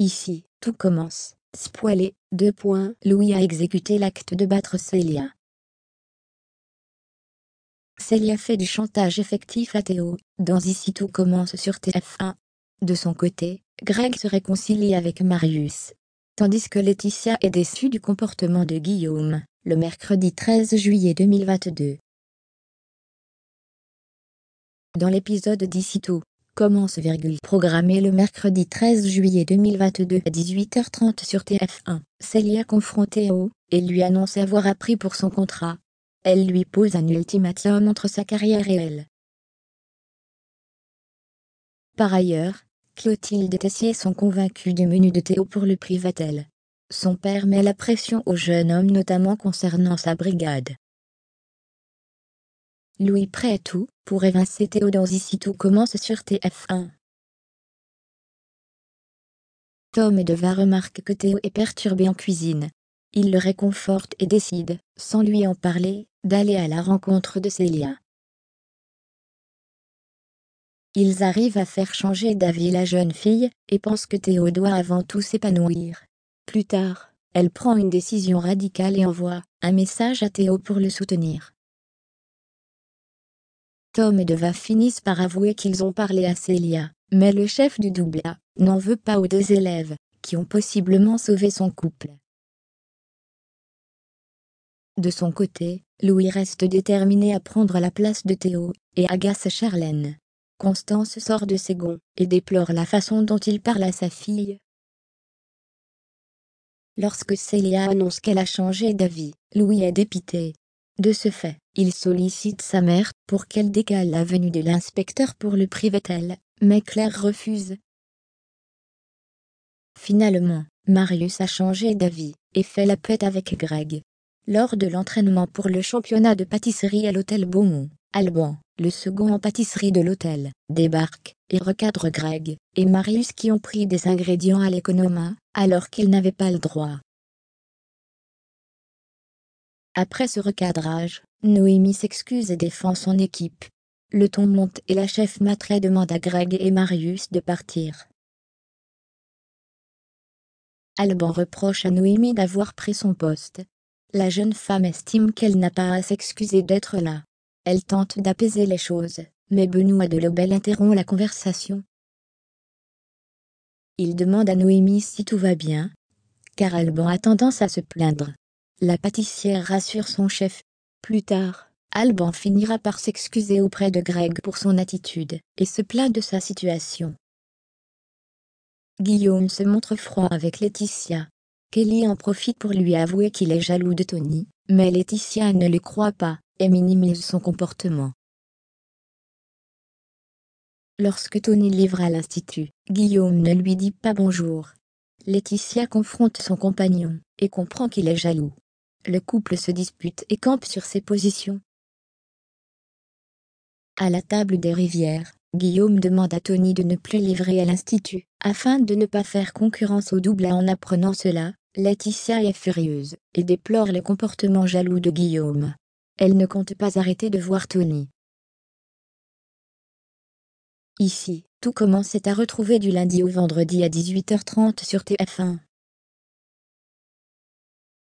Ici, tout commence. Spoilé, deux points, Louis a exécuté l'acte de battre Célia. Célia fait du chantage effectif à Théo, dans Ici tout commence sur TF1. De son côté, Greg se réconcilie avec Marius. Tandis que Laetitia est déçue du comportement de Guillaume, le mercredi 13 juillet 2022. Dans l'épisode d'Ici tout, commence programmé le mercredi 13 juillet 2022 à 18h30 sur TF1. Célia confronte Théo et lui annonce avoir appris pour son contrat. Elle lui pose un ultimatum entre sa carrière et elle. Par ailleurs, Clotilde et Tessier sont convaincus du menu de Théo pour le privatel. Son père met la pression au jeune homme notamment concernant sa brigade. Louis prêt tout, pour évincer dans « ici tout commence sur TF1. Tom et Deva remarquent que Théo est perturbé en cuisine. Il le réconforte et décide, sans lui en parler, d'aller à la rencontre de Célia. Ils arrivent à faire changer d'avis la jeune fille, et pensent que Théo doit avant tout s'épanouir. Plus tard, elle prend une décision radicale et envoie un message à Théo pour le soutenir. Tom et Deva finissent par avouer qu'ils ont parlé à Célia, mais le chef du double A n'en veut pas aux deux élèves, qui ont possiblement sauvé son couple. De son côté, Louis reste déterminé à prendre la place de Théo, et agace Charlène. Constance sort de ses gonds, et déplore la façon dont il parle à sa fille. Lorsque Célia annonce qu'elle a changé d'avis, Louis est dépité. De ce fait, il sollicite sa mère pour qu'elle décale la venue de l'inspecteur pour le tel, mais Claire refuse. Finalement, Marius a changé d'avis et fait la pète avec Greg. Lors de l'entraînement pour le championnat de pâtisserie à l'hôtel Beaumont, Alban, le second en pâtisserie de l'hôtel, débarque et recadre Greg et Marius qui ont pris des ingrédients à l'économa alors qu'ils n'avaient pas le droit. Après ce recadrage, Noémie s'excuse et défend son équipe. Le ton monte et la chef matraie demande à Greg et Marius de partir. Alban reproche à Noémie d'avoir pris son poste. La jeune femme estime qu'elle n'a pas à s'excuser d'être là. Elle tente d'apaiser les choses, mais Benoît de Lobel interrompt la conversation. Il demande à Noémie si tout va bien, car Alban a tendance à se plaindre. La pâtissière rassure son chef, plus tard, Alban finira par s'excuser auprès de Greg pour son attitude et se plaint de sa situation. Guillaume se montre froid avec Laetitia. Kelly en profite pour lui avouer qu'il est jaloux de Tony, mais Laetitia ne le croit pas et minimise son comportement. Lorsque Tony livre à l'institut, Guillaume ne lui dit pas bonjour. Laetitia confronte son compagnon et comprend qu'il est jaloux le couple se dispute et campe sur ses positions. À la table des rivières, Guillaume demande à Tony de ne plus livrer à l'Institut, afin de ne pas faire concurrence au double en apprenant cela, Laetitia est furieuse, et déplore le comportement jaloux de Guillaume. Elle ne compte pas arrêter de voir Tony. Ici, tout commence à retrouver du lundi au vendredi à 18h30 sur TF1.